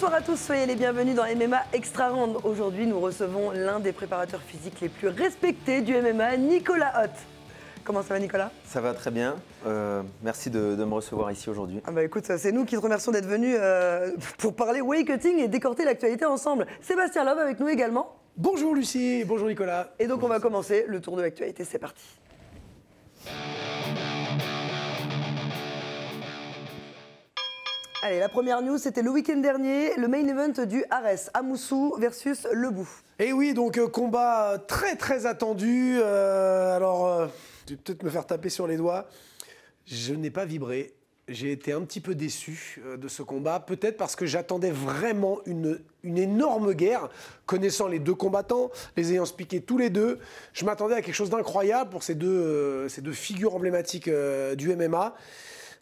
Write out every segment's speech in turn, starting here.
Bonsoir à tous, soyez les bienvenus dans MMA Extra Round. Aujourd'hui, nous recevons l'un des préparateurs physiques les plus respectés du MMA, Nicolas Hott. Comment ça va Nicolas Ça va très bien. Euh, merci de, me recevoir ici aujourd'hui. Ah bah écoute, c'est nous qui te remercions d'être venus euh, pour parler weight-cutting et décorter l'actualité ensemble. Sébastien Love avec nous également. Bonjour Lucie, bonjour Nicolas. Et donc on va commencer le tour de l'actualité, c'est parti. Allez, la première news, c'était le week-end dernier, le main event du Ares, Amoussou versus Lebou. Et eh oui, donc euh, combat très très attendu. Euh, alors, tu euh, peut-être me faire taper sur les doigts. Je n'ai pas vibré. J'ai été un petit peu déçu de ce combat, peut-être parce que j'attendais vraiment une, une énorme guerre, connaissant les deux combattants, les ayant spikés tous les deux. Je m'attendais à quelque chose d'incroyable pour ces deux, ces deux figures emblématiques du MMA.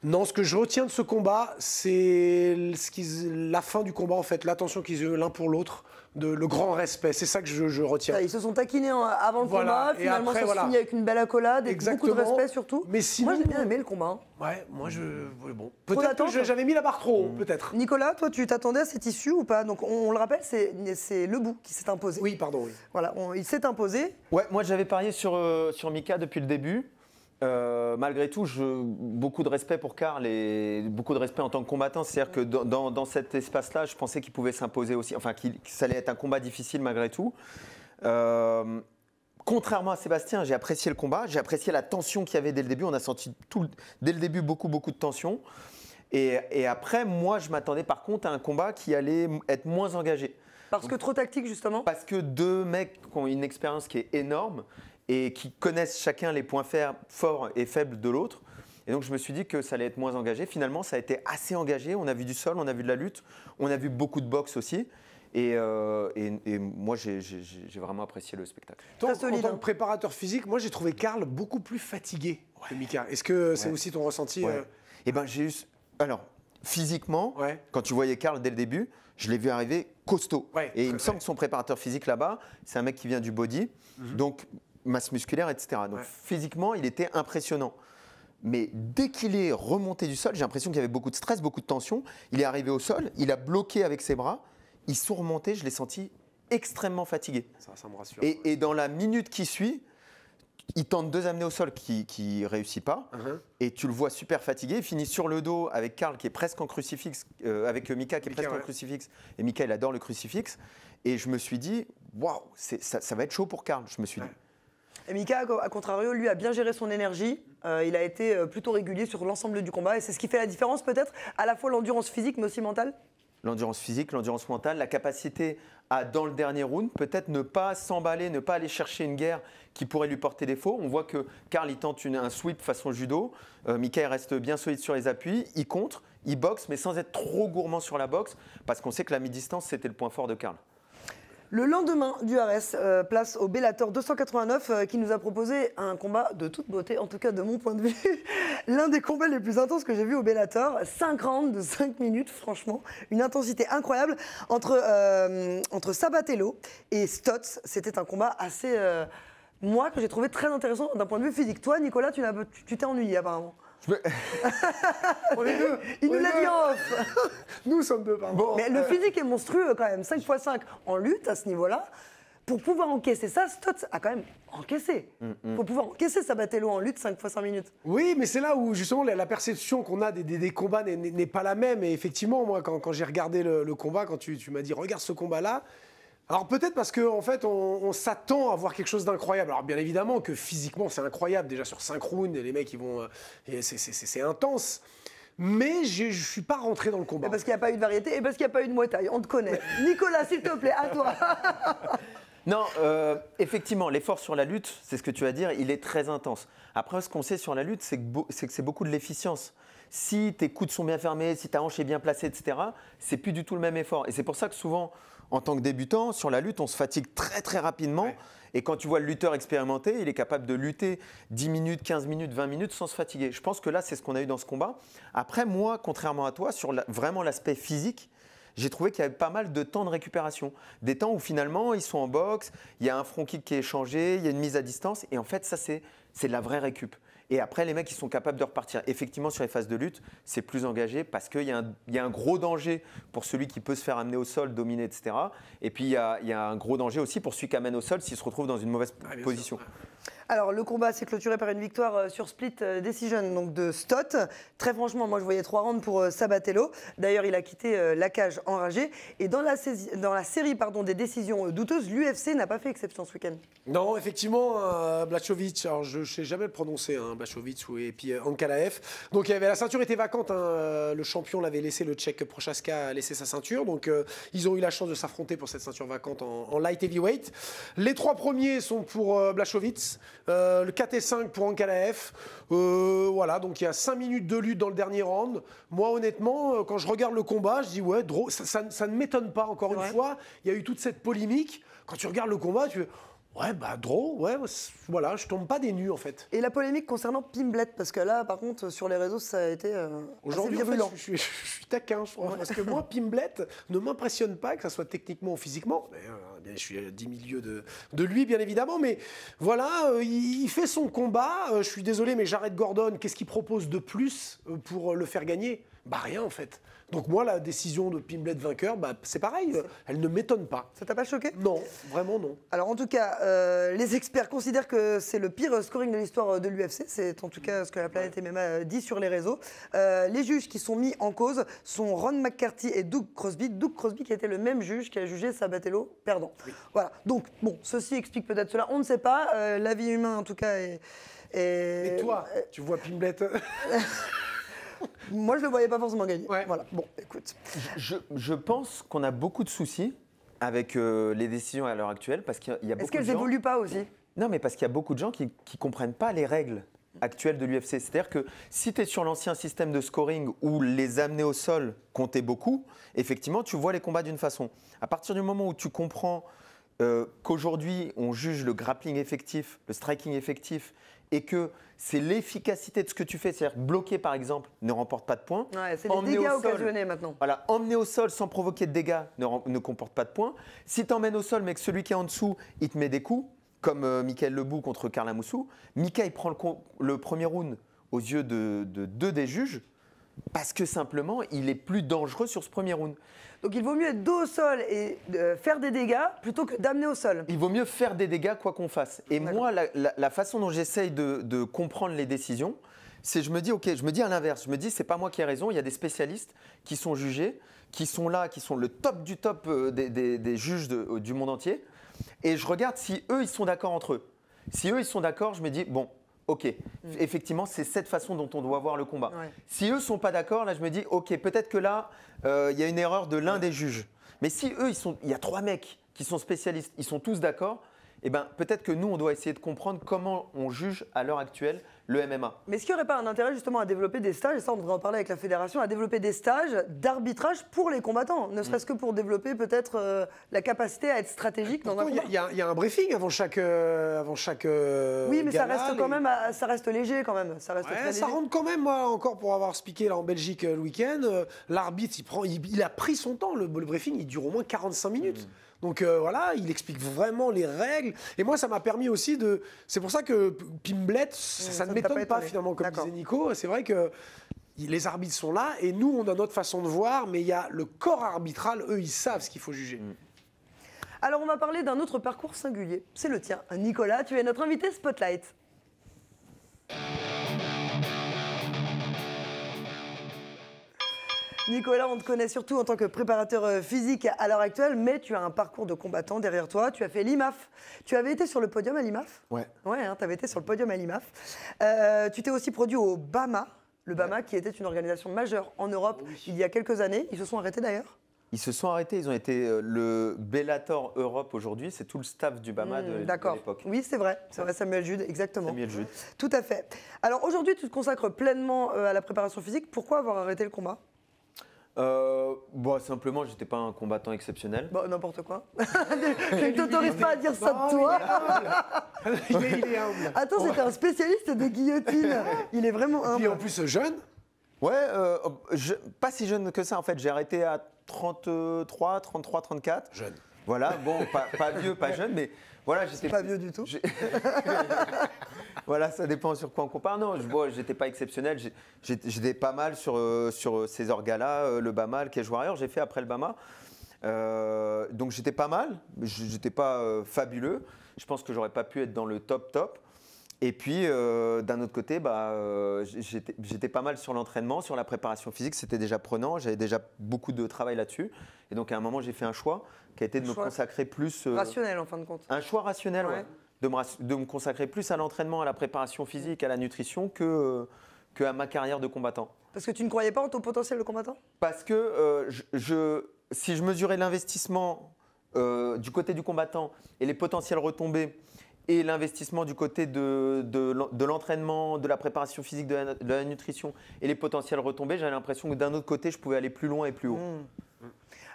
Non, ce que je retiens de ce combat, c'est la fin du combat, en fait, l'attention qu'ils ont l'un pour l'autre. le grand respect. C'est ça que je, retiens. Ils se sont taquinés hein, avant le combat, finalement ça se finit avec une belle accolade et beaucoup de respect surtout. Mais moi j'ai bien aimé le combat. Hein. Ouais, moi je. Bon. Peut-être que j'avais mis la barre trop mm. peut-être. Nicolas, toi tu t'attendais à cette issue ou pas Donc on, le rappelle, c'est Lebou qui s'est imposé. Oui, pardon, Voilà, il s'est imposé. Ouais, moi j'avais parié sur, euh, sur Mika depuis le début. Euh, malgré tout, je, beaucoup de respect pour Karl et beaucoup de respect en tant que combattant. C'est-à-dire que dans, cet espace-là, je pensais qu'il pouvait s'imposer aussi, enfin que ça allait être un combat difficile malgré tout. Euh, contrairement à Sébastien, j'ai apprécié le combat, j'ai apprécié la tension qu'il y avait dès le début. On a senti tout, dès le début beaucoup, beaucoup de tension. Et, et après, moi, je m'attendais par contre à un combat qui allait être moins engagé. Parce que trop tactique, justement Parce que deux mecs qui ont une expérience qui est énorme et qui connaissent chacun les points forts et faibles de l'autre. Et donc je me suis dit que ça allait être moins engagé. Finalement, ça a été assez engagé. On a vu du sol, on a vu de la lutte, on a vu beaucoup de boxe aussi. Et, euh, moi, j'ai vraiment apprécié le spectacle. en tant hein. que préparateur physique, moi, j'ai trouvé Karl beaucoup plus fatigué que Mika. Est-ce que c'est aussi ton ressenti euh Eh ben, j'ai eu. Alors, physiquement, quand tu voyais Karl dès le début, je l'ai vu arriver costaud. et il me semble que son préparateur physique là-bas, c'est un mec qui vient du body. Mhm. Donc, masse musculaire, etc. Donc physiquement, il était impressionnant. Mais dès qu'il est remonté du sol, j'ai l'impression qu'il y avait beaucoup de stress, beaucoup de tension. Il est arrivé au sol, il a bloqué avec ses bras. Ils sont remontés, je l'ai senti extrêmement fatigué. Ça, me rassure. Et, dans la minute qui suit, il tente deux amener au sol qui, ne réussit pas. Uh-huh. Et tu le vois super fatigué. Il finit sur le dos avec Karl qui est presque en crucifix, euh, avec euh, Mika qui est presque en crucifix. Et Mika, il adore le crucifix. Et je me suis dit, waouh, ça, ça, va être chaud pour Karl. Je me suis dit. Mika, à contrario, lui a bien géré son énergie. Euh, il a été euh, plutôt régulier sur l'ensemble du combat et c'est ce qui fait la différence peut-être, à la fois l'endurance physique mais aussi mentale L'endurance physique, l'endurance mentale, la capacité à, dans le dernier round, peut-être ne pas s'emballer, ne pas aller chercher une guerre qui pourrait lui porter défaut. On voit que Karl, il tente une, un sweep façon judo. Euh, Mika, reste bien solide sur les appuis. Il contre, il boxe, mais sans être trop gourmand sur la boxe, parce qu'on sait que la mi-distance, c'était le point fort de Karl. Le lendemain du RS, euh, place au Bellator 289 euh, qui nous a proposé un combat de toute beauté, en tout cas de mon point de vue. L'un des combats les plus intenses que j'ai vu au Bellator. 5 rounds de 5 minutes, franchement. Une intensité incroyable entre, euh, entre Sabatello et Stotz. C'était un combat assez, moi, que j'ai trouvé très intéressant d'un point de vue physique. Toi, Nicolas, tu t'es ennuyé apparemment. on est Il nous l'a dit en off. nous sommes deux, Bon, Mais le physique est monstrueux quand même. 5 x 5 en lutte à ce niveau-là. Pour pouvoir encaisser ça, Stotz a quand même encaissé. Mm, mm. Pour pouvoir encaisser Sabatello en lutte 5 fois 5 minutes. Oui, mais c'est là où justement la, perception qu'on a des, combats n'est pas la même. Et effectivement, moi, quand, j'ai regardé le, combat, quand tu, tu m'as dit regarde ce combat-là, alors peut-être parce qu'en fait, on, s'attend à voir quelque chose d'incroyable. Alors bien évidemment que physiquement, c'est incroyable. Déjà sur synchroon et les mecs, ils vont... Euh, c'est intense. Mais je ne suis pas rentré dans le combat. parce qu'il n'y a pas eu de variété et parce qu'il n'y a pas eu de moitaille. On te connaît. Nicolas, s'il te plaît, à toi. non, euh, effectivement, l'effort sur la lutte, c'est ce que tu vas dire, il est très intense. Après, ce qu'on sait sur la lutte, c'est que c'est beaucoup de l'efficience si tes coudes sont bien fermés, si ta hanche est bien placée, etc., c'est plus du tout le même effort. Et c'est pour ça que souvent, en tant que débutant, sur la lutte, on se fatigue très très rapidement. Et quand tu vois le lutteur expérimenté, il est capable de lutter 10 minutes, 15 minutes, 20 minutes sans se fatiguer. Je pense que là, c'est ce qu'on a eu dans ce combat. Après, moi, contrairement à toi, sur vraiment l'aspect physique, j'ai trouvé qu'il y avait pas mal de temps de récupération. Des temps où finalement, ils sont en boxe, il y a un front kick qui est échangé, il y a une mise à distance. Et en fait, ça, c'est de la vraie récup. Et après, les mecs, qui sont capables de repartir. Effectivement, sur les phases de lutte, c'est plus engagé parce qu'il y, a un gros danger pour celui qui peut se faire amener au sol, dominer, etc. Et puis, il y a, un gros danger aussi pour celui qui amène au sol s'il se retrouve dans une mauvaise position. Alors le combat s'est clôturé par une victoire euh, sur split euh, decision donc de Stott. Très franchement, moi je voyais trois rounds pour euh, Sabatello. D'ailleurs, il a quitté la cage enragé. Et dans la, série pardon, des décisions douteuses, l'UFC n'a pas fait exception ce week-end. Non, effectivement, Blachowicz, alors je ne sais jamais le prononcer, hein, Blachowicz ou, et puis euh, Donc il avait, la ceinture était vacante, hein, le champion l'avait laissé, le tchèque Prochaska a laissé sa ceinture. Donc ils ont eu la chance de s'affronter pour cette ceinture vacante en, en, light heavyweight. Les trois premiers sont pour Blachowicz. Euh, le 4 et 5 pour Ankalaev. Euh, voilà, donc il y a 5 minutes de lutte dans le dernier round. Moi, honnêtement, euh, quand je regarde le combat, je dis ouais, drôle, ça, ne m'étonne pas, encore une fois. Il y a eu toute cette polémique. Quand tu regardes le combat, tu Ouais, bah, drôle, ouais, voilà, je tombe pas des nues en fait. Et la polémique concernant Pimblet, parce que là, par contre, sur les réseaux, ça a été. Euh, Aujourd'hui, je, suis, je, taquin, je crois, parce que moi, Pimblet ne m'impressionne pas, que ça soit techniquement ou physiquement. Ben, je suis à 10 milieux de, lui, bien évidemment, mais voilà, euh, il, fait son combat. Euh, je suis désolé, mais j'arrête Gordon, qu'est-ce qu'il propose de plus euh, pour le faire gagner Bah rien, en fait. Donc moi, la décision de Pimblet vainqueur, bah, c'est pareil, euh, elle ne m'étonne pas. Ça t'a pas choqué Non, vraiment non. Alors en tout cas, euh, les experts considèrent que c'est le pire scoring de l'histoire euh, de l'UFC. C'est en tout cas ce que la planète MMA dit sur les réseaux. les juges qui sont mis en cause sont Ron McCarthy et Doug Crosby. Doug Crosby qui était le même juge qui a jugé Sabatello perdant. Voilà. Donc bon, ceci explique peut-être cela. On ne sait pas. la vie humain en tout cas est... Et toi, tu vois Pimblet Moi, je le voyais pas forcément gagner. Voilà. Bon, écoute. Je, pense qu'on a beaucoup de soucis avec euh, les décisions à l'heure actuelle parce qu'il Est-ce qu'elles évoluent pas aussi Non, mais parce qu'il y a beaucoup de gens qui ne comprennent pas les règles actuelles de l'UFC. C'est-à-dire que si tu es sur l'ancien système de scoring où les amener au sol comptait beaucoup, effectivement, tu vois les combats d'une façon. À partir du moment où tu comprends euh, qu'aujourd'hui, on juge le grappling effectif, le striking effectif et que c'est l'efficacité de ce que tu fais, c'est-à-dire bloquer par exemple ne remporte pas de points. c'est les dégâts occasionnés maintenant. Voilà, emmener au sol sans provoquer de dégâts ne, comporte pas de points. Si tu emmènes au sol mais que celui qui est en dessous, il te met des coups, comme euh, Michael Lebou contre Carla Moussou, Mika il prend le, premier round aux yeux de deux des juges parce que simplement, il est plus dangereux sur ce premier round. Donc il vaut mieux être dos au sol et euh, faire des dégâts plutôt que d'amener au sol. Il vaut mieux faire des dégâts quoi qu'on fasse. Et moi, la, façon dont j'essaye de, comprendre les décisions, c'est je me dis ok, je me dis à l'inverse, je me dis c'est pas moi qui ai raison, il y a des spécialistes qui sont jugés, qui sont là, qui sont le top du top euh, des, juges euh, du monde entier, et je regarde si eux ils sont d'accord entre eux. Si eux ils sont d'accord, je me dis bon, ok, mm. effectivement, c'est cette façon dont on doit voir le combat. Si eux ne sont pas d'accord, là, je me dis, ok, peut-être que là, euh, il y a une erreur de l'un des juges. Mais si eux, il y a trois mecs qui sont spécialistes, ils sont tous d'accord, eh ben, peut-être que nous, on doit essayer de comprendre comment on juge à l'heure actuelle le MMA. Mais est-ce qu'il n'y aurait pas un intérêt justement à développer des stages, et ça on devrait en parler avec la fédération, à développer des stages d'arbitrage pour les combattants, ne serait-ce mm. que pour développer peut-être euh, la capacité à être stratégique dans un combat Il y, a un briefing avant chaque. Euh, avant chaque euh, oui, mais ça, reste quand même, ça reste léger quand même. Ça, reste ça rentre quand même, moi encore pour avoir spiqué là en Belgique le week-end, l'arbitre il, il, a pris son temps, le, briefing il dure au moins 45 minutes. Mm. Donc euh, voilà, il explique vraiment les règles. Et moi, ça m'a permis aussi de. C'est pour ça que Pimblet, mm, ça, ne m'étonne pas finalement, comme disait Nico. C'est vrai que les arbitres sont là et nous, on a notre façon de voir, mais il y a le corps arbitral, eux, ils savent ce qu'il faut juger. Mm. Alors, on va parler d'un autre parcours singulier. C'est le tien. Nicolas, tu es notre invité Spotlight. Nicolas, on te connaît surtout en tant que préparateur euh, physique à l'heure actuelle, mais tu as un parcours de combattant derrière toi. Tu as fait l'IMAF. Tu avais été sur le podium à l'IMAF Ouais. Ouais, hein, tu avais été sur le podium à l'IMAF. Euh, tu t'es aussi produit au BAMA, le BAMA qui était une organisation majeure en Europe il y a quelques années. Ils se sont arrêtés d'ailleurs ils se sont arrêtés, ils ont été euh, le Bellator Europe aujourd'hui, c'est tout le staff du BAMA de, hmm, l'époque. Oui, c'est vrai, c'est vrai, Samuel Jude, exactement. Samuel Jude. Tout à fait. Alors aujourd'hui, tu te consacres pleinement à la préparation physique. Pourquoi avoir arrêté le combat euh, bah, simplement, j'étais pas un combattant exceptionnel. Bon, bah, n'importe quoi. je ne t'autorise pas à dire ça de ah, toi. il est, Attends, c'était un spécialiste des guillotine. Il est vraiment humble. Et en plus, jeune Ouais, euh, pas si jeune que ça en fait. J'ai arrêté à 33, 33, 34. Jeune. Voilà, bon, pas, pas vieux, pas jeune, mais voilà, j'étais pas vieux du tout. voilà, ça dépend sur quoi on compare. Non, je n'étais j'étais pas exceptionnel. J'étais pas mal sur, euh, euh, ces orgas-là, euh, le Bama, le Cage Warrior. J'ai fait après le Bama. donc j'étais pas mal, j'étais pas fabuleux. Je pense que j'aurais pas pu être dans le top top, et puis, euh, d'un autre côté, bah, euh, j'étais pas mal sur l'entraînement, sur la préparation physique, c'était déjà prenant, j'avais déjà beaucoup de travail là-dessus. Et donc, à un moment, j'ai fait un choix qui a été de me consacrer plus. Euh, rationnel, en fin de compte. Un choix rationnel, ouais. de, me, consacrer plus à l'entraînement, à la préparation physique, à la nutrition que, à ma carrière de combattant. Parce que tu ne croyais pas en ton potentiel de combattant Parce que si je mesurais l'investissement du côté du combattant et les potentiels retombés et l'investissement du côté de, de, l'entraînement, de la préparation physique, de la, nutrition et les potentiels retombées, j'avais l'impression que d'un autre côté, je pouvais aller plus loin et plus haut. Mmh. Mmh.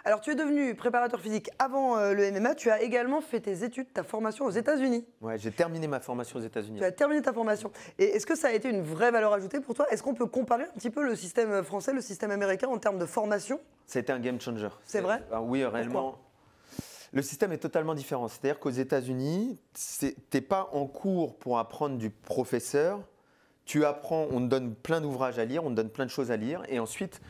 Alors, tu es devenu préparateur physique avant euh, le MMA. Tu as également fait tes études, ta formation aux États-Unis. Ouais, j'ai terminé ma formation aux États-Unis. Tu as terminé ta formation. Et est-ce que ça a été une vraie valeur ajoutée pour toi Est-ce qu'on peut comparer un petit peu le système français, le système américain en termes de formation C'était un game changer. C'est vrai ah Oui, réellement. Le système est totalement différent. C'est-à-dire qu'aux États-Unis, tu n'es pas en cours pour apprendre du professeur. Tu apprends, on te donne plein d'ouvrages à lire, on te donne plein de choses à lire. Et ensuite,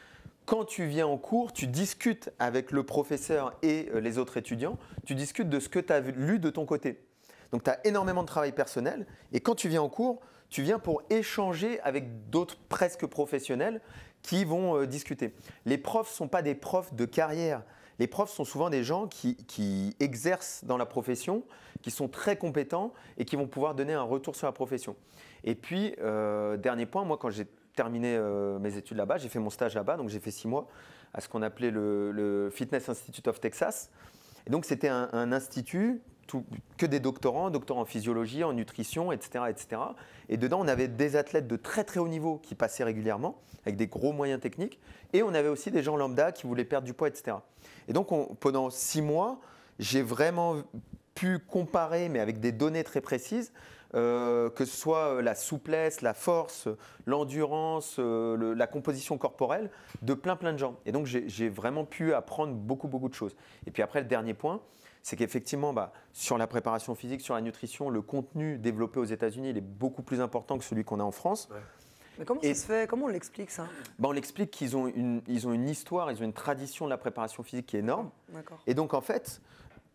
quand tu viens en cours, tu discutes avec le professeur et euh, les autres étudiants. Tu discutes de ce que tu as lu de ton côté. Donc, tu as énormément de travail personnel. Et quand tu viens en cours, tu viens pour échanger avec d'autres presque professionnels qui vont euh, discuter. Les profs ne sont pas des profs de carrière les profs sont souvent des gens qui, exercent dans la profession, qui sont très compétents et qui vont pouvoir donner un retour sur la profession. Et puis, euh, dernier point, moi, quand j'ai terminé euh, mes études là-bas, j'ai fait mon stage là-bas, donc j'ai fait six mois à ce qu'on appelait le, Fitness Institute of Texas. Et donc, c'était un institut que des doctorants, doctorants en physiologie, en nutrition, etc., etc. Et dedans, on avait des athlètes de très très haut niveau qui passaient régulièrement, avec des gros moyens techniques, et on avait aussi des gens lambda qui voulaient perdre du poids, etc. Et donc, pendant six mois, j'ai vraiment pu comparer, mais avec des données très précises, euh, que ce soit la souplesse, la force, l'endurance, euh, la composition corporelle de plein plein de gens. Et donc j'ai vraiment pu apprendre beaucoup beaucoup de choses. Et puis après le dernier point, c'est qu'effectivement, bah, sur la préparation physique, sur la nutrition, le contenu développé aux États-Unis, il est beaucoup plus important que celui qu'on a en France. Mais comment se fait Comment on l'explique ça bah, On l'explique qu'ils ont une, ont une histoire, ils ont une tradition de la préparation physique qui est énorme. Et donc en fait,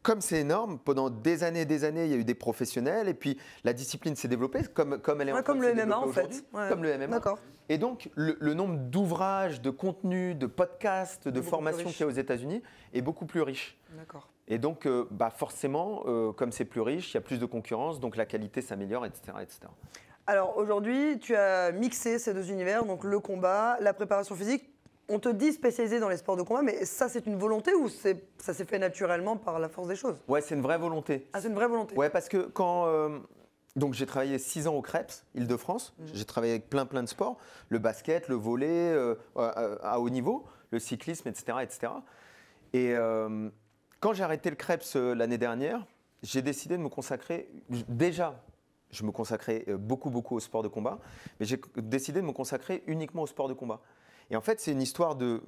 comme c'est énorme, pendant des années et des années, il y a eu des professionnels et puis la discipline s'est développée comme, comme elle est en train comme le MMA en fait. Comme le MMA. D'accord. Et donc, le, nombre d'ouvrages, de contenus, de podcasts, de formations qu'il y a aux États-Unis est beaucoup plus riche. D'accord. Et donc, euh, bah forcément, euh, comme c'est plus riche, il y a plus de concurrence, donc la qualité s'améliore, etc., etc. Alors aujourd'hui, tu as mixé ces deux univers, donc le combat, la préparation physique on te dit spécialisé dans les sports de combat, mais ça, c'est une volonté ou ça s'est fait naturellement par la force des choses Ouais, c'est une vraie volonté. Ah, c'est une vraie volonté Ouais, parce que quand. Euh, donc, j'ai travaillé six ans au Creps, Île-de-France. Mm. J'ai travaillé avec plein, plein de sports le basket, le volley, euh, euh, à haut niveau, le cyclisme, etc. etc. Et quand j'ai arrêté le Creps l'année dernière, j'ai décidé de me consacrer. Déjà, je me consacrais beaucoup, beaucoup au sport de combat, mais j'ai décidé de me consacrer uniquement au sport de combat. Et en fait, c'est une histoire de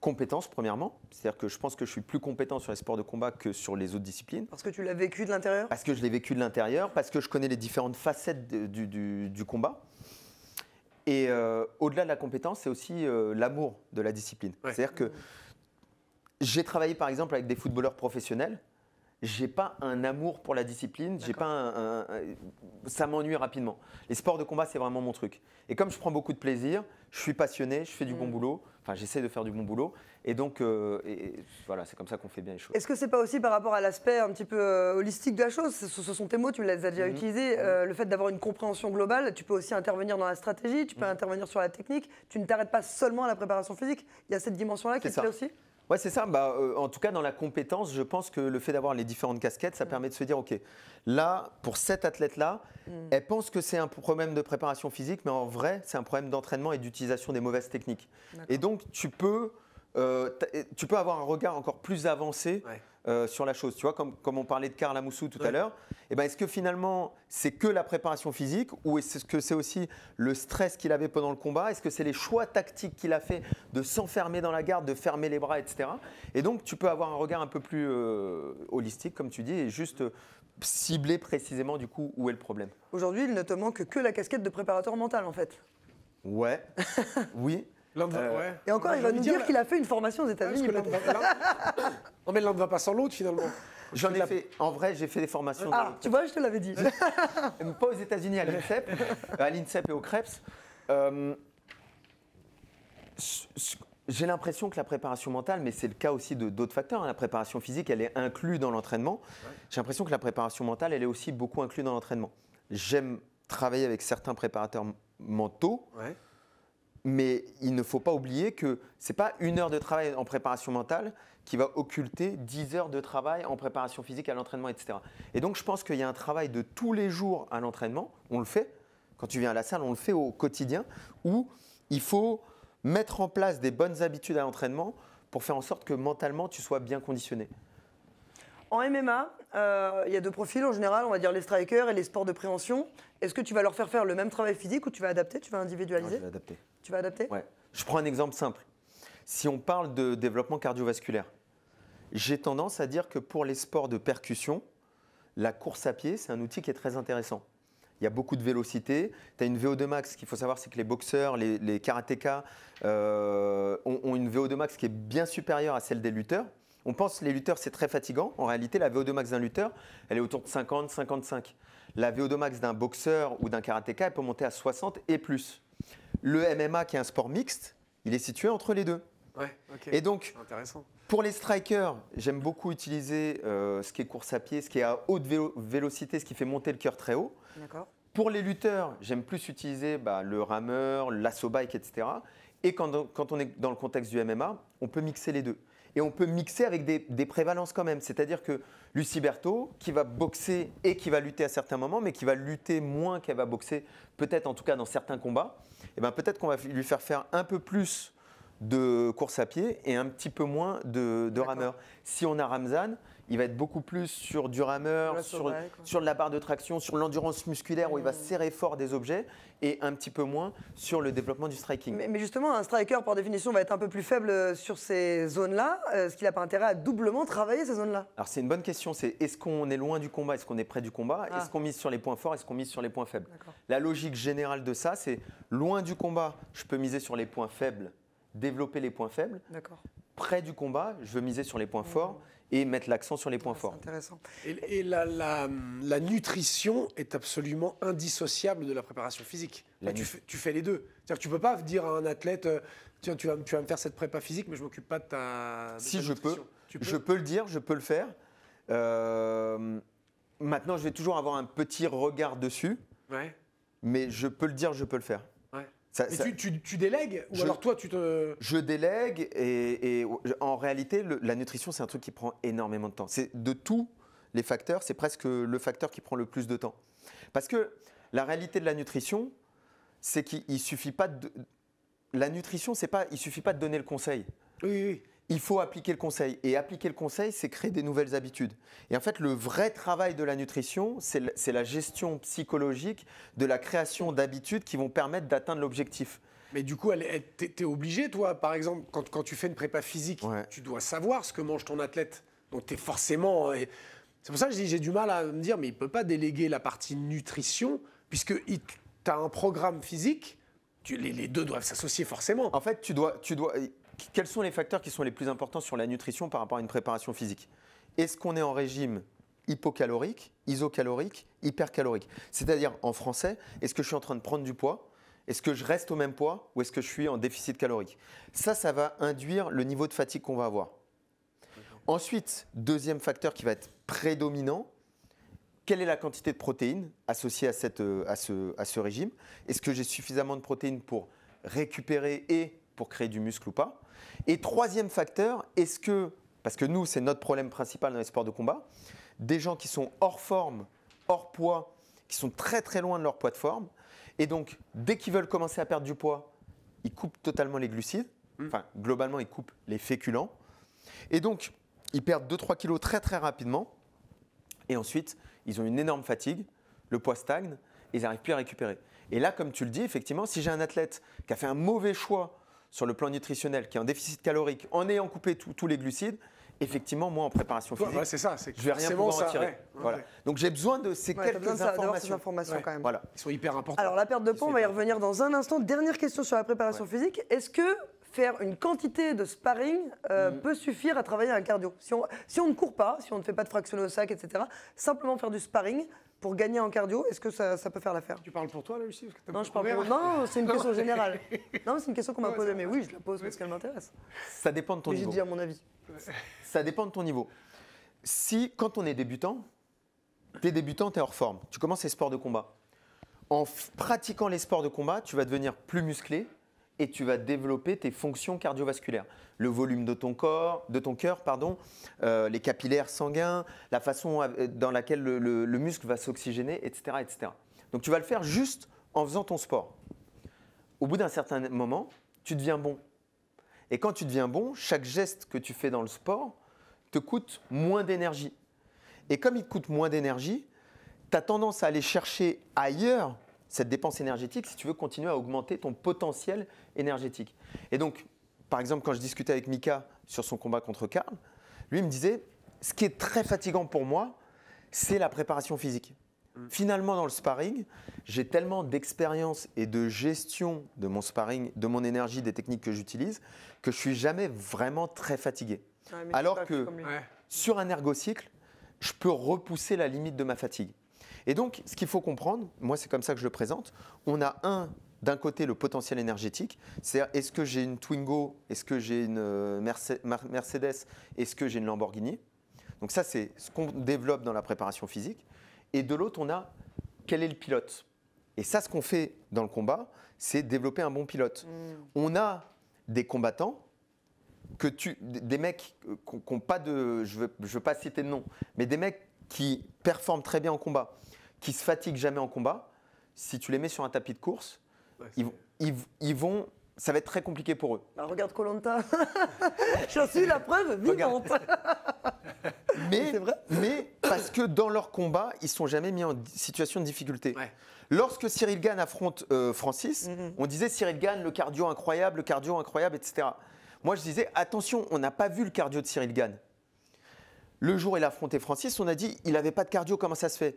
compétence, premièrement. C'est-à-dire que je pense que je suis plus compétent sur les sports de combat que sur les autres disciplines. Parce que tu l'as vécu de l'intérieur Parce que je l'ai vécu de l'intérieur, parce que je connais les différentes facettes du, combat. Et euh, au-delà de la compétence, c'est aussi euh, l'amour de la discipline. C'est-à-dire que j'ai travaillé par exemple avec des footballeurs professionnels j'ai pas un amour pour la discipline, j'ai pas un, ça m'ennuie rapidement. Les sports de combat, c'est vraiment mon truc. Et comme je prends beaucoup de plaisir, je suis passionné, je fais du bon mm. boulot, enfin j'essaie de faire du bon boulot, et donc euh, voilà, c'est comme ça qu'on fait bien les choses. Est-ce que c'est pas aussi par rapport à l'aspect un petit peu euh, holistique de la chose ce, sont tes mots, tu les as déjà mm. utilisés, mm. Euh, le fait d'avoir une compréhension globale, tu peux aussi intervenir dans la stratégie, tu peux intervenir sur la technique, tu ne t'arrêtes pas seulement à la préparation physique, il y a cette dimension-là qui est plaît aussi Ouais, c'est ça. Bah, euh, en tout cas, dans la compétence, je pense que le fait d'avoir les différentes casquettes, ça mm. permet de se dire, OK, là, pour cette athlète-là, mm. elle pense que c'est un problème de préparation physique, mais en vrai, c'est un problème d'entraînement et d'utilisation des mauvaises techniques. Et donc, tu peux, euh, tu peux avoir un regard encore plus avancé. Euh, sur la chose. Tu vois, comme, on parlait de Karl Amoussou tout à l'heure, eh ben, est-ce que finalement c'est que la préparation physique ou est-ce que c'est aussi le stress qu'il avait pendant le combat Est-ce que c'est les choix tactiques qu'il a fait de s'enfermer dans la garde, de fermer les bras, etc. Et donc tu peux avoir un regard un peu plus euh, holistique, comme tu dis, et juste euh, cibler précisément du coup où est le problème. Aujourd'hui, il ne te manque que la casquette de préparateur mental en fait. Ouais, oui, euh, et encore, il va nous dire, qu'il a fait une formation aux États-Unis. non, mais l'un ne va pas sans l'autre finalement. J'en ai fait, en vrai, j'ai fait des formations. Ah, tu vois, je te l'avais dit. pas aux États-Unis, à l'INSEP, à l'INSEP et au CREPS. Euh, j'ai l'impression que la préparation mentale, mais c'est le cas aussi de d'autres facteurs, hein, la préparation physique, elle est inclue dans l'entraînement. J'ai l'impression que la préparation mentale, elle est aussi beaucoup inclue dans l'entraînement. J'aime travailler avec certains préparateurs mentaux. Mais il ne faut pas oublier que ce n'est pas une heure de travail en préparation mentale qui va occulter 10 heures de travail en préparation physique à l'entraînement, etc. Et donc je pense qu'il y a un travail de tous les jours à l'entraînement, on le fait, quand tu viens à la salle, on le fait au quotidien, où il faut mettre en place des bonnes habitudes à l'entraînement pour faire en sorte que mentalement tu sois bien conditionné. En MMA, euh, il y a deux profils en général, on va dire les strikers et les sports de préhension. Est-ce que tu vas leur faire faire le même travail physique ou tu vas adapter, tu vas individualiser Je vais adapter. Tu vas adapter Ouais. Je prends un exemple simple. Si on parle de développement cardiovasculaire, j'ai tendance à dire que pour les sports de percussion, la course à pied, c'est un outil qui est très intéressant. Il y a beaucoup de vélocité. Tu as une VO2 max. Ce qu'il faut savoir, c'est que les boxeurs, les, les karatékas euh, ont, ont une VO2 max qui est bien supérieure à celle des lutteurs. On pense que les lutteurs, c'est très fatigant. En réalité, la VO2 max d'un lutteur, elle est autour de 50, 55. La VO2 max d'un boxeur ou d'un karatéka, elle peut monter à 60 et plus. Le MMA, qui est un sport mixte, il est situé entre les deux. Et donc, pour les strikers, j'aime beaucoup utiliser euh, ce qui est course à pied, ce qui est à haute vélocité, ce qui fait monter le cœur très haut. Pour les lutteurs, j'aime plus utiliser bah, le rameur, l'assaut bike, etc. Et quand on est dans le contexte du MMA, on peut mixer les deux et on peut mixer avec des, prévalences quand même. C'est-à-dire que Lucie Berthaud, qui va boxer et qui va lutter à certains moments, mais qui va lutter moins qu'elle va boxer, peut-être en tout cas dans certains combats, et eh ben, peut-être qu'on va lui faire faire un peu plus de course à pied et un petit peu moins de, de rameur. Si on a Ramzan, il va être beaucoup plus sur du rameur, sur, la barre de traction, sur l'endurance musculaire où il va mm. serrer fort des objets et un petit peu moins sur le développement du striking. Mais, justement, un striker par définition va être un peu plus faible euh, sur ces zones-là, est euh, ce qu'il n'a pas intérêt à doublement travailler ces zones-là Alors c'est une bonne question, c'est est-ce qu'on est loin du combat, est-ce qu'on est près du combat, ah. est-ce qu'on mise sur les points forts, est-ce qu'on mise sur les points faibles La logique générale de ça, c'est loin du combat, je peux miser sur les points faibles, développer les points faibles. près du combat, je veux miser sur les points mm. forts et mettre l'accent sur les points forts. Intéressant. Et, la, nutrition est absolument indissociable de la préparation physique. tu, tu, fais les deux. Tu ne tu peux pas dire à un athlète, euh, tiens, tu vas, tu vas me faire cette prépa physique, mais je m'occupe pas de ta. De si je peux, je peux le dire, je peux le faire. Euh, maintenant, je vais toujours avoir un petit regard dessus. Ouais. Mais je peux le dire, je peux le faire. Tu, délègues alors toi tu te. Je délègue et, en réalité la nutrition c'est un truc qui prend énormément de temps. C'est de tous les facteurs, c'est presque le facteur qui prend le plus de temps. Parce que la réalité de la nutrition, c'est qu'il suffit pas de. La nutrition, c'est pas, il suffit pas de donner le conseil. Oui, oui il faut appliquer le conseil. Et appliquer le conseil, c'est créer des nouvelles habitudes. Et en fait, le vrai travail de la nutrition, c'est la gestion psychologique de la création d'habitudes qui vont permettre d'atteindre l'objectif. Mais du coup, tu es, obligé, toi, par exemple, quand, tu fais une prépa physique, tu dois savoir ce que mange ton athlète. Donc, tu es forcément. Euh, c'est pour ça que j'ai du mal à me dire, mais il ne peut pas déléguer la partie nutrition, puisque tu as un programme physique, les, deux doivent s'associer forcément. En fait, tu dois, tu dois, quels sont les facteurs qui sont les plus importants sur la nutrition par rapport à une préparation physique Est-ce qu'on est en régime hypocalorique, isocalorique, hypercalorique C'est-à-dire, en français, est-ce que je suis en train de prendre du poids est-ce que je reste au même poids ou est-ce que je suis en déficit calorique Ça, ça va induire le niveau de fatigue qu'on va avoir. Ensuite, deuxième facteur qui va être prédominant, quelle est la quantité de protéines associée à, cette, euh, à ce régime Est-ce que j'ai suffisamment de protéines pour récupérer et pour créer du muscle ou pas et troisième facteur, est-ce que, parce que nous, c'est notre problème principal dans les sports de combat, des gens qui sont hors forme, hors poids, qui sont très très loin de leur poids de forme, et donc dès qu'ils veulent commencer à perdre du poids, ils coupent totalement les glucides, mm. enfin globalement ils coupent les féculents, et donc ils perdent 2-3 kilos très très rapidement, et ensuite ils ont une énorme fatigue, le poids stagne, et ils n'arrivent plus à récupérer. Et là, comme tu le dis, effectivement, si j'ai un athlète qui a fait un mauvais choix sur le plan nutritionnel, qui est en déficit calorique, en ayant coupé tous les glucides, effectivement, moi, en préparation physique, ça, je vais rien pouvoir en tirer. voilà. Donc, j'ai besoin de ces quelques informations. quand même. Voilà. Ils sont hyper importants. Alors, la perte de poids, on va y revenir dans un instant. Dernière question sur la préparation physique. Est-ce que faire une quantité de sparring euh, mm. peut suffire à travailler un cardio si on, ne court pas, si on ne fait pas de fractionné au sac, etc., simplement faire du sparring, pour gagner en cardio, est-ce que ça, peut faire l'affaire Tu parles pour toi, là, Lucie Non, je parle pour... Non, c'est une question générale. Non, c'est une question qu'on m'a posée, mais oui, je la pose parce qu'elle m'intéresse. Ça dépend de ton niveau. J'ai dit à mon avis. Ça dépend de ton niveau. Si, quand on est débutant, es débutant, t'es hors forme. Tu commences les sports de combat. En pratiquant les sports de combat, tu vas devenir plus musclé, et tu vas développer tes fonctions cardiovasculaires. Le volume de ton corps, de ton cœur, pardon, euh, les capillaires sanguins, la façon euh, dans laquelle le, muscle va s'oxygéner, etc., etc. Donc tu vas le faire juste en faisant ton sport. Au bout d'un certain moment, tu deviens bon. Et quand tu deviens bon, chaque geste que tu fais dans le sport te coûte moins d'énergie. Et comme il coûte moins d'énergie, tu as tendance à aller chercher ailleurs cette dépense énergétique si tu veux continuer à augmenter ton potentiel énergétique. Et donc, par exemple, quand je discutais avec Mika sur son combat contre Karl, lui me disait, ce qui est très fatigant pour moi, c'est la préparation physique. Mm. Finalement, dans le sparring, j'ai tellement d'expérience et de gestion de mon sparring, de mon énergie, des techniques que j'utilise, que je suis jamais vraiment très fatigué. Alors que sur un ergocycle, je peux repousser la limite de ma fatigue. Et donc, ce qu'il faut comprendre, moi c'est comme ça que je le présente, on a un d'un côté le potentiel énergétique, c'est est-ce que j'ai une Twingo, est-ce que j'ai une euh, Mercedes, est-ce que j'ai une Lamborghini. Donc ça c'est ce qu'on développe dans la préparation physique. Et de l'autre on a quel est le pilote. Et ça ce qu'on fait dans le combat, c'est développer un bon pilote. Mm. On a des combattants que tu, des mecs qui n'ont pas de, je ne veux, je veux pas citer de nom, mais des mecs qui performent très bien en combat qui se fatiguent jamais en combat, si tu les mets sur un tapis de course, ils, vont ça va être très compliqué pour eux. regarde Colanta, j'en suis la preuve vivante. mais, mais parce que dans leur combat, ils sont jamais mis en situation de difficulté. Lorsque Cyril Gann affronte euh, Francis, mm-hmm. on disait Cyril Gann, le cardio incroyable, le cardio incroyable, etc. Moi, je disais attention, on n'a pas vu le cardio de Cyril Gann. Le jour où il a affronté Francis, on a dit il n'avait pas de cardio, comment ça se fait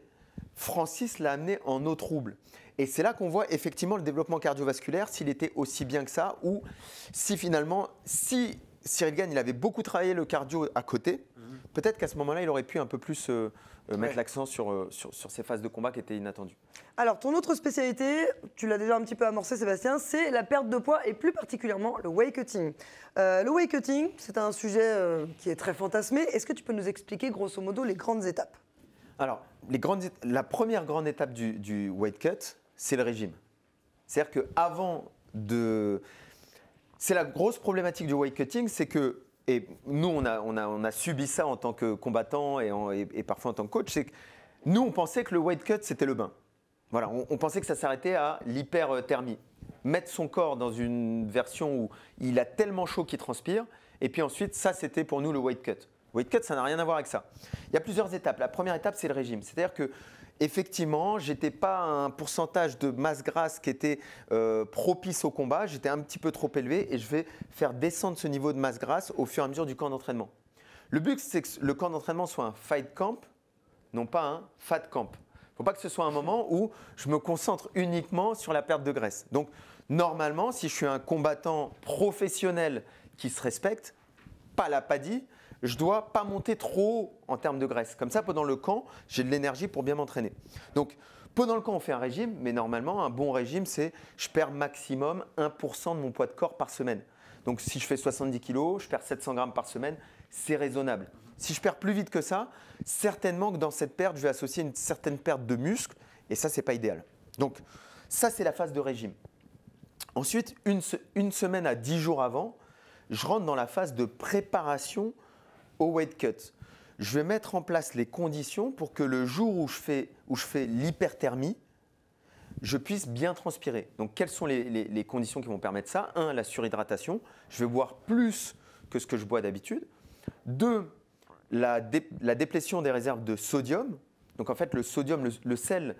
Francis l'a amené en eau trouble. Et c'est là qu'on voit effectivement le développement cardiovasculaire, s'il était aussi bien que ça, ou si finalement, si Cyril Gann, il avait beaucoup travaillé le cardio à côté, mhm. peut-être qu'à ce moment-là, il aurait pu un peu plus euh, euh, mettre l'accent euh, sur, ces phases de combat qui étaient inattendues. Alors, ton autre spécialité, tu l'as déjà un petit peu amorcé, Sébastien, c'est la perte de poids et plus particulièrement le weight cutting. le weight cutting, c'est un sujet qui est très fantasmé. Est-ce que tu peux nous expliquer grosso modo les grandes étapes Alors, la première grande étape du, du weight cut, c'est le régime. C'est-à-dire avant de. C'est la grosse problématique du weight cutting, c'est que. Et nous, on a, subi ça en tant que combattant et, parfois en tant que coach, c'est que nous, on pensait que le weight cut, c'était le bain. Voilà, on, pensait que ça s'arrêtait à l'hyperthermie. Mettre son corps dans une version où il a tellement chaud qu'il transpire, et puis ensuite, ça, c'était pour nous le weight cut. Weight cut, ça n'a rien à voir avec ça. Il y a plusieurs étapes. La première étape, c'est le régime. C'est-à-dire que effectivement, j'étais pas à un pourcentage de masse grasse qui était euh, propice au combat. J'étais un petit peu trop élevé et je vais faire descendre ce niveau de masse grasse au fur et à mesure du camp d'entraînement. Le but, c'est que le camp d'entraînement soit un fight camp, non pas un fat camp. Il ne faut pas que ce soit un moment où je me concentre uniquement sur la perte de graisse. Donc, normalement, si je suis un combattant professionnel qui se respecte, pas la paddy, je dois pas monter trop en termes de graisse. Comme ça, pendant le camp, j'ai de l'énergie pour bien m'entraîner. Donc, pendant le camp, on fait un régime, mais normalement, un bon régime, c'est je perds maximum 1% de mon poids de corps par semaine. Donc, si je fais 70 kg, je perds 700 grammes par semaine, c'est raisonnable. Si je perds plus vite que ça, certainement que dans cette perte, je vais associer une certaine perte de muscle, et ça, ce n'est pas idéal. Donc, ça, c'est la phase de régime. Ensuite, une, une, semaine à 10 jours avant, je rentre dans la phase de préparation au weight cut, je vais mettre en place les conditions pour que le jour où je fais, où je fais l'hyperthermie, je puisse bien transpirer. Donc, quelles sont les, les, conditions qui vont permettre ça Un, la surhydratation. Je vais boire plus que ce que je bois d'habitude. Deux, la, la, déplétion des réserves de sodium. Donc, en fait, le sodium, le, sel,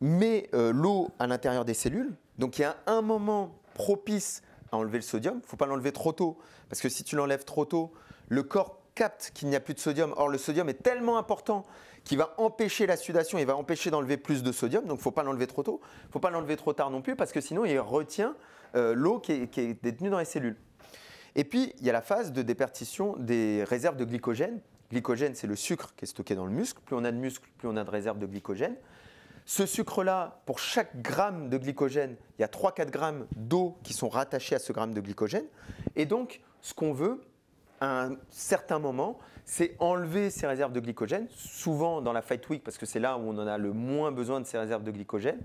met euh, l'eau à l'intérieur des cellules. Donc, il y a un moment propice à enlever le sodium. Il ne faut pas l'enlever trop tôt, parce que si tu l'enlèves trop tôt, le corps capte qu'il n'y a plus de sodium. Or, le sodium est tellement important qu'il va empêcher la sudation, il va empêcher d'enlever plus de sodium, donc il ne faut pas l'enlever trop tôt, il ne faut pas l'enlever trop tard non plus, parce que sinon, il retient euh, l'eau qui est, détenue dans les cellules. Et puis, il y a la phase de dépertition des réserves de glycogène. Glycogène, c'est le sucre qui est stocké dans le muscle. Plus on a de muscle, plus on a de réserves de glycogène. Ce sucre-là, pour chaque gramme de glycogène, il y a 3-4 grammes d'eau qui sont rattachés à ce gramme de glycogène. Et donc, ce qu'on veut, à un certain moment, c'est enlever ses réserves de glycogène, souvent dans la fight week, parce que c'est là où on en a le moins besoin de ses réserves de glycogène,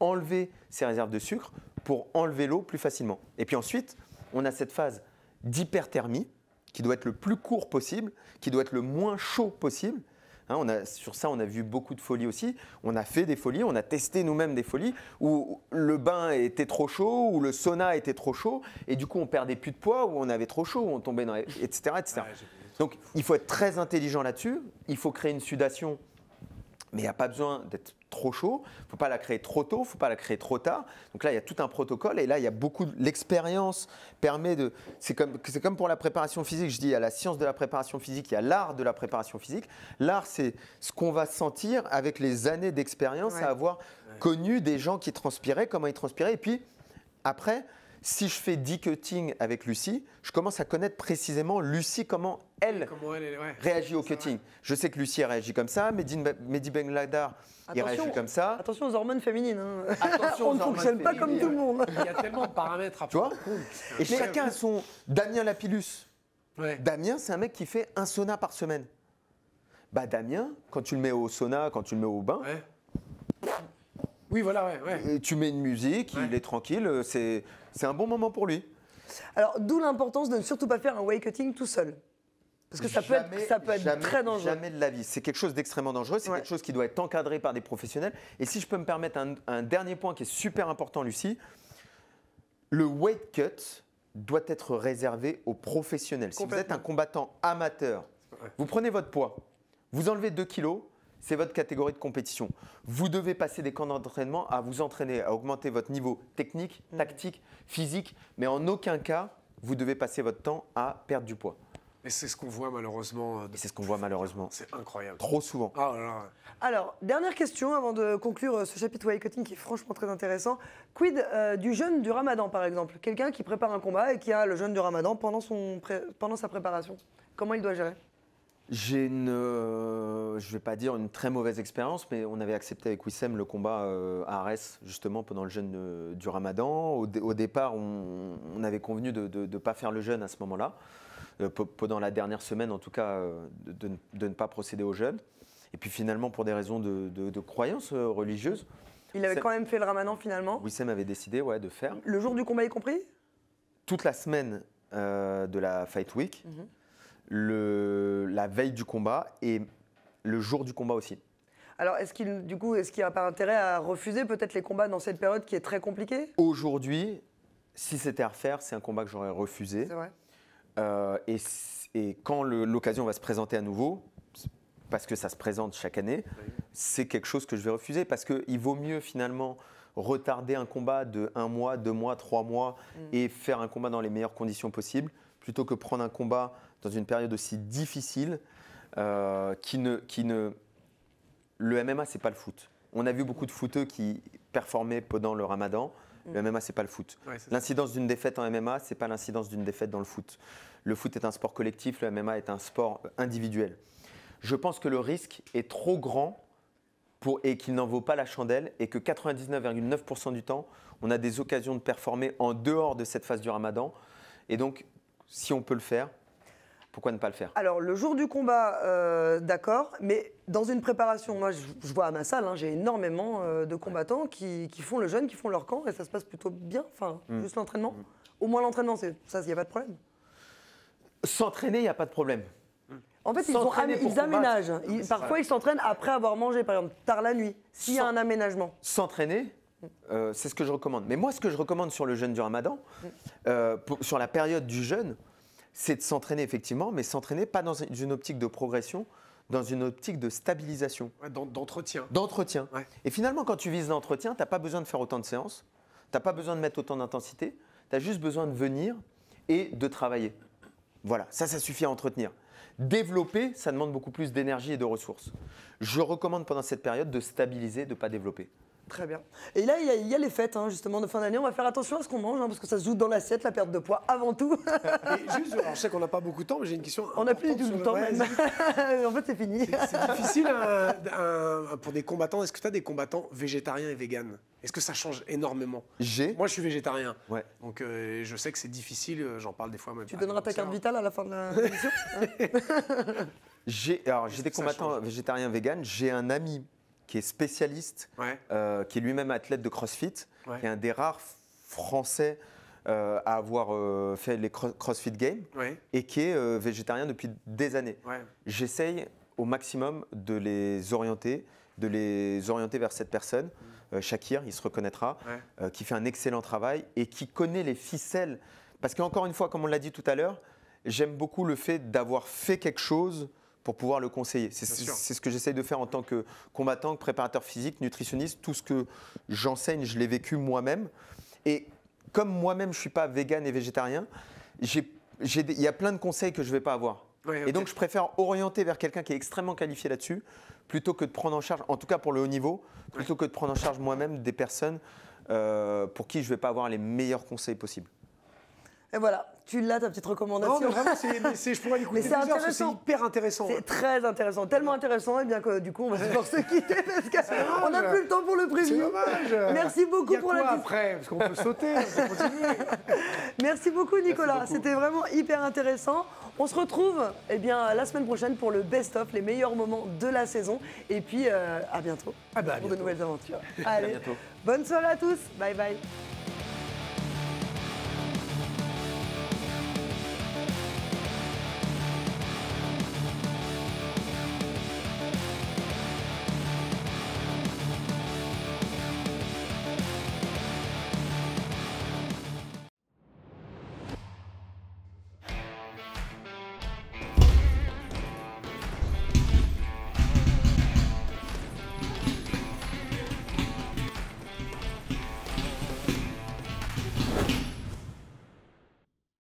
enlever ses réserves de sucre pour enlever l'eau plus facilement. Et puis ensuite, on a cette phase d'hyperthermie qui doit être le plus court possible, qui doit être le moins chaud possible, Hein, on a, sur ça, on a vu beaucoup de folies aussi. On a fait des folies, on a testé nous-mêmes des folies où le bain était trop chaud, où le sauna était trop chaud, et du coup, on perdait plus de poids, où on avait trop chaud, où on tombait dans etc. etc. Donc, il faut être très intelligent là-dessus. Il faut créer une sudation mais il n'y a pas besoin d'être trop chaud, il ne faut pas la créer trop tôt, il ne faut pas la créer trop tard. Donc là, il y a tout un protocole et là, il y a beaucoup de... L'expérience permet de... C'est comme, comme pour la préparation physique, je dis, il y a la science de la préparation physique, il y a l'art de la préparation physique. L'art, c'est ce qu'on va sentir avec les années d'expérience à avoir connu des gens qui transpiraient, comment ils transpiraient, et puis après si je fais 10 cuttings avec Lucie, je commence à connaître précisément Lucie, comment elle, réagit au cutting. Je sais que Lucie réagit comme ça, Mehdi Bengladar réagit comme ça. Attention aux hormones féminines. Hein. On ne fonctionne pas comme tout le monde. Il y a tellement de paramètres à prendre. Et chacun a euh, son. Damien Lapillus. Damien, c'est un mec qui fait un sauna par semaine. Bah Damien, quand tu le mets au sauna, quand tu le mets au bain, oui, voilà, ouais, Et tu mets une musique, il est tranquille, euh, c'est un bon moment pour lui. Alors, d'où l'importance de ne surtout pas faire un way cutting tout seul. Parce que ça peut être, ça peut être très dangereux. Jamais de la vie. C'est quelque chose d'extrêmement dangereux. C'est quelque chose qui doit être encadré par des professionnels. Et si je peux me permettre un, un dernier point qui est super important, Lucie, le weight cut doit être réservé aux professionnels. Si vous êtes un combattant amateur, vous prenez votre poids, vous enlevez 2 kilos, c'est votre catégorie de compétition. Vous devez passer des camps d'entraînement à vous entraîner, à augmenter votre niveau technique, mm. tactique, physique, mais en aucun cas, vous devez passer votre temps à perdre du poids. Et c'est ce qu'on voit malheureusement. Euh, c'est ce qu'on voit malheureusement. C'est incroyable. Trop souvent. Ah Alors, dernière question avant de conclure euh, ce chapitre Way qui est franchement très intéressant. Quid euh, du jeûne du ramadan par exemple Quelqu'un qui prépare un combat et qui a le jeûne du ramadan pendant, son pendant sa préparation. Comment il doit gérer j'ai une, euh, je vais pas dire une très mauvaise expérience, mais on avait accepté avec Wissem le combat euh, à Arès, justement pendant le jeûne euh, du Ramadan. Au, départ, on, avait convenu de ne pas faire le jeûne à ce moment-là, pendant la dernière semaine en tout cas, de, ne pas procéder au jeûne. Et puis finalement, pour des raisons de, croyances religieuses. Il avait quand même fait le Ramadan finalement Wissem avait décidé ouais, de faire. Le jour du combat y compris Toute la semaine de la Fight Week. Mhm le, la veille du combat et le jour du combat aussi. Alors, est-ce qu'il, du coup, est-ce qu'il n'y a pas intérêt à refuser peut-être les combats dans cette période qui est très compliquée Aujourd'hui, si c'était à refaire, c'est un combat que j'aurais refusé. C'est vrai. Euh, et, quand l'occasion va se présenter à nouveau, parce que ça se présente chaque année, c'est quelque chose que je vais refuser parce qu'il vaut mieux finalement retarder un combat de un mois, deux mois, trois mois mm. et faire un combat dans les meilleures conditions possibles plutôt que prendre un combat dans une période aussi difficile euh, qui, ne, qui ne. Le MMA, c'est pas le foot. On a vu beaucoup de footeux qui performaient pendant le ramadan. Mm. Le MMA, c'est pas le foot. l'incidence d'une défaite en MMA, c'est pas l'incidence d'une défaite dans le foot. Le foot est un sport collectif, le MMA est un sport euh, individuel. Je pense que le risque est trop grand pour, et qu'il n'en vaut pas la chandelle et que 99,9% du temps, on a des occasions de performer en dehors de cette phase du ramadan. Et donc, si on peut le faire, pourquoi ne pas le faire Alors, le jour du combat, euh, d'accord, mais dans une préparation, moi, je, vois à ma salle, hein, j'ai énormément euh, de combattants qui, font le jeûne, qui font leur camp, et ça se passe plutôt bien. Enfin, juste mm. l'entraînement. Mm. Au moins l'entraînement, ça, il n'y a pas de problème. S'entraîner, il n'y a pas de problème. En fait, ils, aménagent. Hein. parfois, ils s'entraînent après avoir mangé, par exemple, tard la nuit, s'il y a un aménagement. S'entraîner, mm. euh, c'est ce que je recommande. Mais moi, ce que je recommande sur le jeûne du ramadan, sur la période du jeûne, c'est de s'entraîner effectivement, mais s'entraîner pas dans une optique de progression, dans une optique de stabilisation. d'entretien. D'entretien. Et finalement, quand tu vises l'entretien, tu n'as pas besoin de faire autant de séances, tu n'as pas besoin de mettre autant d'intensité, tu as juste besoin de venir et de travailler. Voilà, ça, ça suffit à entretenir. Développer, ça demande beaucoup plus d'énergie et de ressources. Je recommande pendant cette période de stabiliser, de ne pas développer. Très bien. Et là, il y, a, les fêtes, hein, justement, de fin d'année. On va faire attention à ce qu'on mange, hein, parce que ça se joue dans l'assiette, la perte de poids, avant tout. Euh, juste, je sais qu'on n'a pas beaucoup de temps, mais j'ai une question. On n'a plus du tout le temps, même. en fait, c'est fini. C'est difficile euh, pour des combattants. Est-ce que tu as des combattants végétariens et véganes Est-ce que ça change énormément J'ai. Moi, je suis végétarien. Ouais. Donc, euh, je sais que c'est difficile. J'en parle des fois même. Tu donneras ta carte vitale à la fin de la émission hein J'ai des combattants végétariens, véganes. J'ai un ami qui est spécialiste, euh, qui est lui-même athlète de CrossFit, qui est un des rares Français euh, à avoir euh, fait les CrossFit Games, et qui est végétarien depuis des années. J'essaye au maximum de les orienter, de les orienter vers cette personne, Shakir, il se reconnaîtra, qui fait un excellent travail et qui connaît les ficelles. Parce qu'encore une fois, comme on l'a dit tout à l'heure, j'aime beaucoup le fait d'avoir fait quelque chose pour pouvoir le conseiller. C'est ce que j'essaye de faire en tant que combattant, que préparateur physique, nutritionniste. Tout ce que j'enseigne, je l'ai vécu moi-même. Et comme moi-même, je ne suis pas vegan et végétarien, il y a plein de conseils que je ne vais pas avoir. Et donc, je préfère orienter vers quelqu'un qui est extrêmement qualifié là-dessus, plutôt que de prendre en charge, en tout cas pour le haut niveau, plutôt que de prendre en charge moi-même des personnes euh, pour qui je ne vais pas avoir les meilleurs conseils possibles. Et voilà, tu l'as ta petite recommandation. Non, mais vraiment, c'est, je pourrais l'écouter. Mais c'est que C'est hyper intéressant. C'est hein. très intéressant, tellement intéressant, et eh bien que du coup, on va devoir se quitter parce qu'on n'a plus le temps pour le preview. C'est dommage. Merci beaucoup Il y a pour quoi après, parce qu'on peut sauter, on peut Merci beaucoup, Nicolas. C'était vraiment hyper intéressant. On se retrouve eh bien, la semaine prochaine pour le best-of, les meilleurs moments de la saison. Et puis, euh, à bientôt ah bah, pour de nouvelles aventures. Allez, bonne soirée à tous. Bye bye.